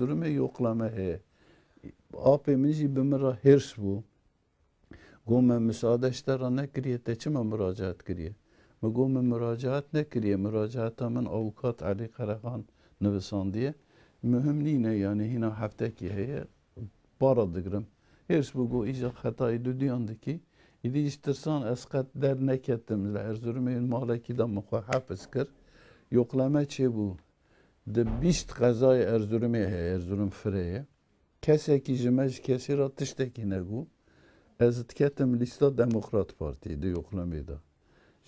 durumu yoklama he. Apê min jî bi min re hirş bû. Got me müsaade ji te re nekiriye te çima müracaet kiriye? Me got me müracaet nekiriye. Müracaeta min avukat Elî Qerehan nivisandiye. Mühim nîne yani hîna heftekî heye bara digirim. Hirş bû got îja xetayî du duyan dikî. İdi iştirsan eskat der nekettim. Erzurum'un malaki de muhafafiz kır. Yoklama çe bu. ده بیشت غذای ارزورمی هی ارزورم فریه کسی که جمعش کسی را تشتکی نگو از تکتم لیستا دموکرات پارتی دی اقلمی دا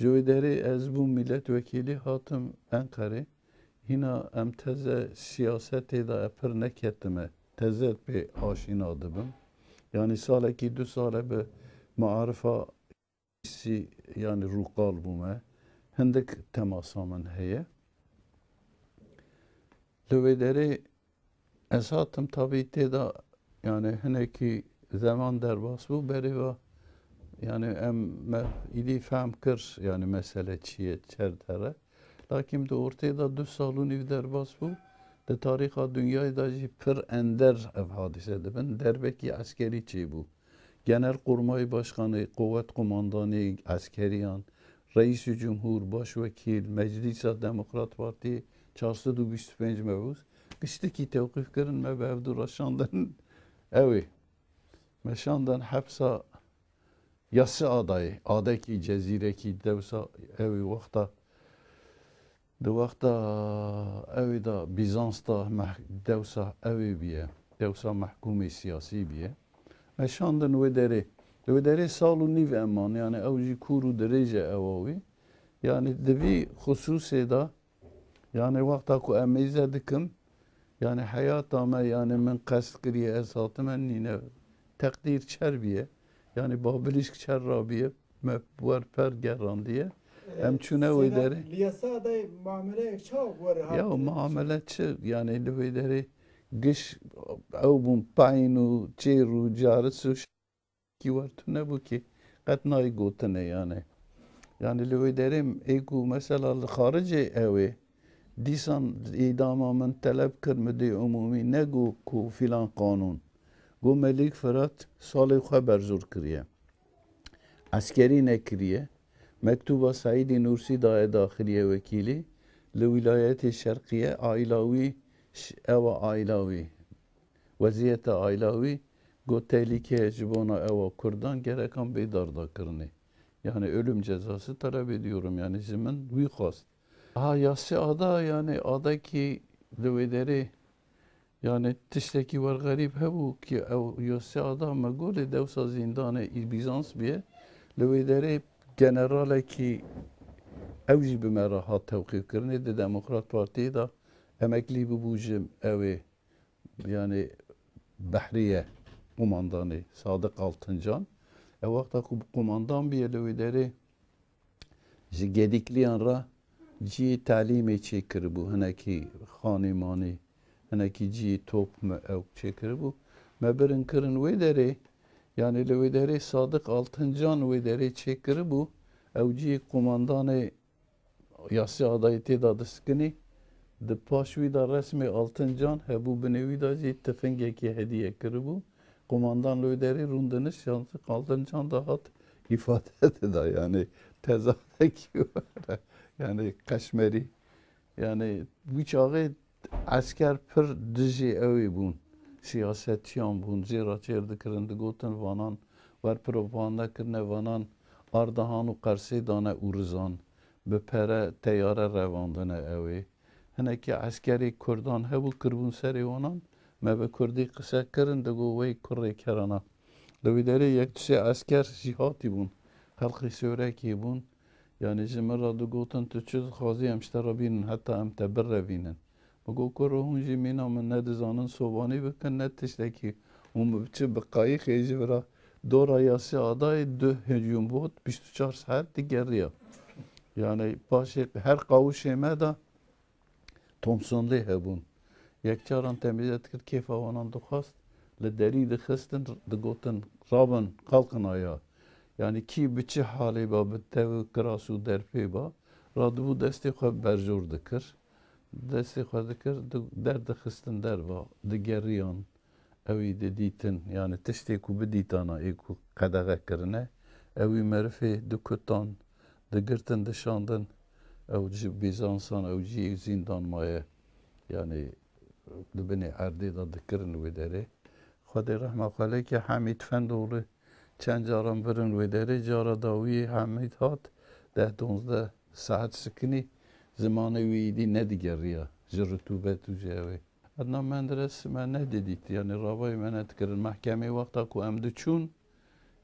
جویدری از بو ملت وکیلی هاتم انقره هینا ام تزه سیاستی دا اپر نکتمه تزه به آشینا دبم یعنی ساله کی دو ساله به معارفه yani ruqal bume hindek temasa min heye düveleri esatım tabiitte de yani heneki zaman derbas bu beri ve yani em idi fem kır yani mesele çiye çerdere. Lakin de ortaya da dü salun ev derbas bu. De tariha dünyayı da pır ender ev hadise de ben derbeki askeri çi bu. Genel Kurmay Başkanı, Kuvvet Kumandanı, Askeriyan, reisi Cumhur, Başvekil, Meclis-i Demokrat Parti, 425 و بیست پنج مبوس گشتکی توقیف کردن ما به عبد رشاندن اوی مشاندن حبسا یاسی آدای آدای کی جزیره کی دوسا اوی وقتا دو وقتا اوی دا بیزانس دا دوسا اوی بیه دوسا محکوم سیاسی بیه مشاندن و دره و دره سال و نیو امان یعنی اوجی کورو درجه اواوی یعنی دوی خصوصی دا yani vakti ku emize dikim. Yani ama yani min kast kiriye esatime nine. Tekdir çerbiye. Yani babilişk çerrabiye. Mebber per geran diye. E, em çune uyderi. Liyasa da muamele çağ var. Ya muamele çı yani uyderi giş avun paynu çiru carısı ki var tune bu ki. Katnay gotine yani. Yani li uyderi ego mesela li harici evi. دیسان ایداما من طلب کرد مده عمومی نگو کو فلان قانون گو ملیک فرات سال خواه برزور کریه اسکری نکریه مکتوب سعید نورسی دای داخلی وکیلی لولایت شرقیه آیلاوی او آیلاوی وضعیت آیلاوی گو tehlike جبونا eva Kurdan gereken beydar da kırını. Yani ölüm cezası talep ediyorum. Yani zimin vihast. Hayası ada yani adaki lüvederi yani tişteki var garip bu ki ev yose ada megul devsa zindane Bizans biye lüvederi generale ki ev bir bi me kırne de Demokrat Partiyê da emeklî bibû jim ew yani Behriye kumandanê Sadık Altıncan ew wexta ku kumandan biye li wê derê جی تعلیم چه کرد بو هنکی خانمانی هنکی جی توپ ما او چه کرد بو ما برن کرن وی داره yani Lüvideri Sadık Altıncan Lüvideri çekiri bu. Evci kumandanı yasi adayı tedadı sıkını. De paş vida resmi Altıncan hebu bine vida zi tefengeki hediye kiri bu. Kumandan Lüvideri rundunu Sadık Altıncan da hat ifade da yani tezahüreki var yani Kaşmeri yani bu çağı asker pır dizi evi bun siyasetiyan bun zira çerdikirin digotin vanan ver propaganda kirine vanan Ardahan û Qersê dane ûrizan bi teyara teyare revandine hani ki eskerê Kurdan hebû kirbûn serê wanan me bi Kurdî qise kirin digo wê kurê kerana. Li wî derê yek tûsê esker jî hatî bûn. Xelqî Sûrekî bûn yani ji ra du gotin tu çi xwazî em ji bînin heta em te birevînin. Bigû ku ro hûn jî mîna min nedizanin sobanî bikin ne tiştekî hûn çi bi qayîxê jî vira dora yasî adayê du hêcûn bot pişt û her saet digeriya. Yani paşê her qawuşê me de Thomsonlê hebûn. Yekçaran temizet kir kêfa wanan dixwast li derî dixistin digotin rabın qalqin aya. یعنی کی به چه حالی با به تو کراس و درپی با رادبو دستی خو برجور دکر دستی خو دکر در دخستن در با دگریان اوی دیتن یعنی تشتی کو بدیتانا ایکو قدغه کرنه اوی مرفی دکتان دگرتن دشاندن او جی بیزانسان او جی زیندان مایه یعنی دبنی عردی دا دکرن و داره خود رحمه خاله که حمید فندوله چند جاران برن وی داره جارا داوی حمید هات ده دونزده ساعت سکنی زمان ویدی ندیگر ریا جر رطوبت و جاوی ادنا من درس من ندیدیت یعنی رابای من اتکرن محکمه وقتا کو ام چون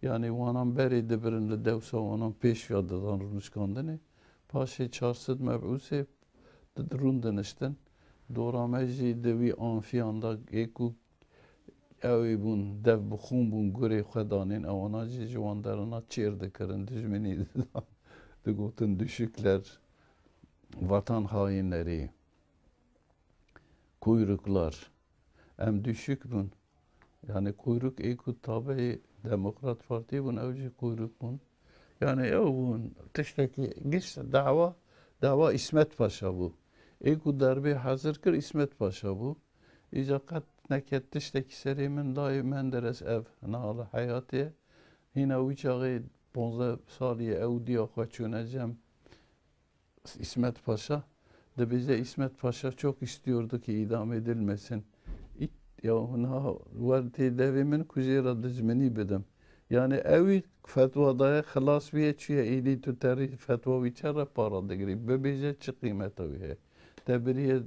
یعنی وانان بری دبرن لدوسا وانان پیش یاد دادن رونشکاندنی پاشی چارسد مبعوثی دروندنشتن دورامه جی دوی آنفیان دا ایکو evi bun, dev bixun bun gurê xwe danên ewana jî ji wan derana çêr dikirin, dijminî didan, digotin düşükler, vatan hainleri, kuyruklar, em düşük bun. Yani kuyruk ey ku tabi Demokrat Parti bun, ev jî kuyruk bun. Yani ev bun, tiştekî gişt dava, dava İsmet Paşa bu. Ey ku derbê hazir kir İsmet Paşa neked tiştekî serê min dayê min ev nihala hayatı hîna uçağı bonza ponze salî ew dîya İsmet Paşa de bize İsmet Paşa çok istiyordu ki idam edilmesin. it ya ona vardı devimin kuzey radizmini bedem Yani evi daya klas viye çiye ili tüteri fetva viçara para digri. Be bize çı kıymeti viye. Tebriye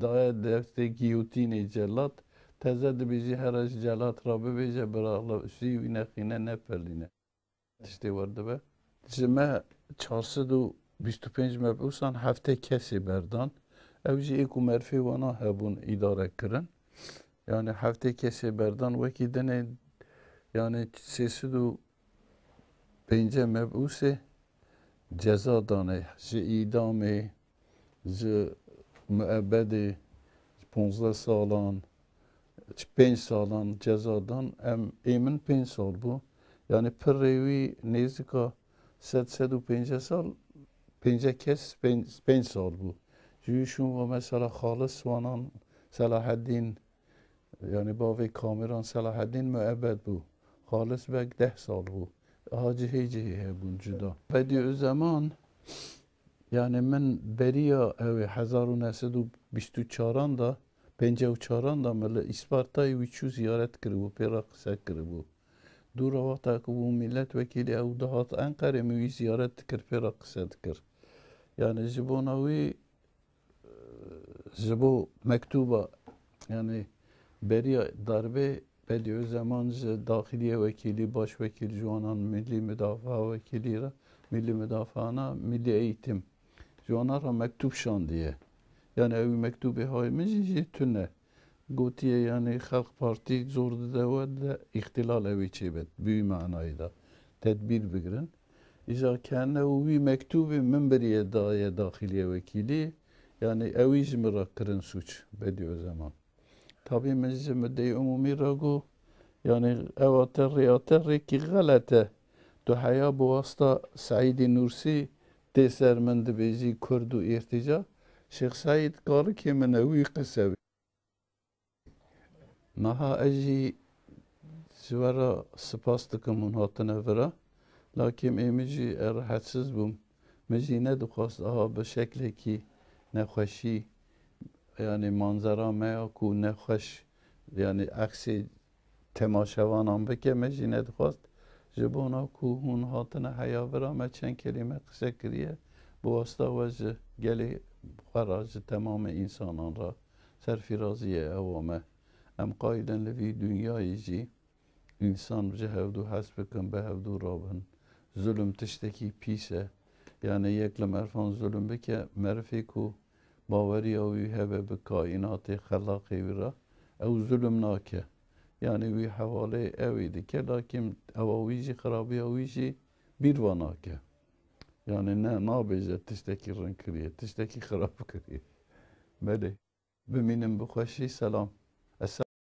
daya defte giyotini cellat teze dibêjî şey here şey ji celat ra bize bi raxla sî wî nexîne neperlîne tiştê werdibe ji me çar sed û bîst û pênc mebûsan heftê kesî berdan ew jî êk û merfê wana hebûn yani heftê kesê berdan wekî dinê yani sê sed û pênce mebûsê ceza dane ji îdamê ji müebbedê ji salan pensadan, cezadan em emin pensal bu. Yani pirrevi nezika set sedu pensal penca kes pensal bu. Cüyüşün ve mesela halis vanan Selahaddin yani bavê kameran Selahaddin müebbed bu. Halis bek deh sal bû. Aha cihê cihê hebûn cuda. Bediü zaman yani min beriya ev 1924'an da 54 da mele İsparta'yı 300 ziyaret kırıbı, peraksak kırıbı. Dur avata ki bu milletvekili ev dahat Ankara mı ziyaret dikir, peraksa dikir. Yani zibonavi e, zibo mektuba yani beriya darbe bediyor zaman dahiliye vekili, başvekil, Juanan milli müdafaa vekili, milli müdafaana, milli eğitim. Juanara mektup şan diye yani ev mektubi haymiz tünne. Gotiye yani Halk Parti zor da ihtilal evi çebet. Büyü manayı Tedbir bigirin. İza kâne uvi mektubi minberiye daye dahiliye vekili. Yani evi zimra kırın suç. Bedi o zaman. Tabi mezime dey umumi ragu. Yani eva terri aterri ki galete. Duhaya bu hasta Said Nursi desermendi bezi kurdu irtica. شيخ سعيد قال كيما ناوي قساوي معها أجي سوارا سباستكم هاتنا فرا لكن إيمجي راحتسز بوم مجي ندخواست آها بشكل كي نخوشي يعني منظرا ما کو نخوش يعني عکس تماشاوانان بکه مجی ندخواست جبونا کو هون هاتن حیا برا ما چند کلمه قصه کریه bu hasta vece gelê xwera ji temamê serfiraziye evame. em qayden li vî dünyayê jî însan ji hevdû hez bikin zulüm tiştekî pîs yani yekle merfan zulüm bike merfê ku baweriya wî hebe bi kaînatê xelaqê wî re zulüm nake yani wî hevalê ewê dike lakin ewa wî jî xerabiya wî یعنی نه بیزه تشتکی رنگ کریه تشتکی خراب کریه بله ببینم بخوشی سلام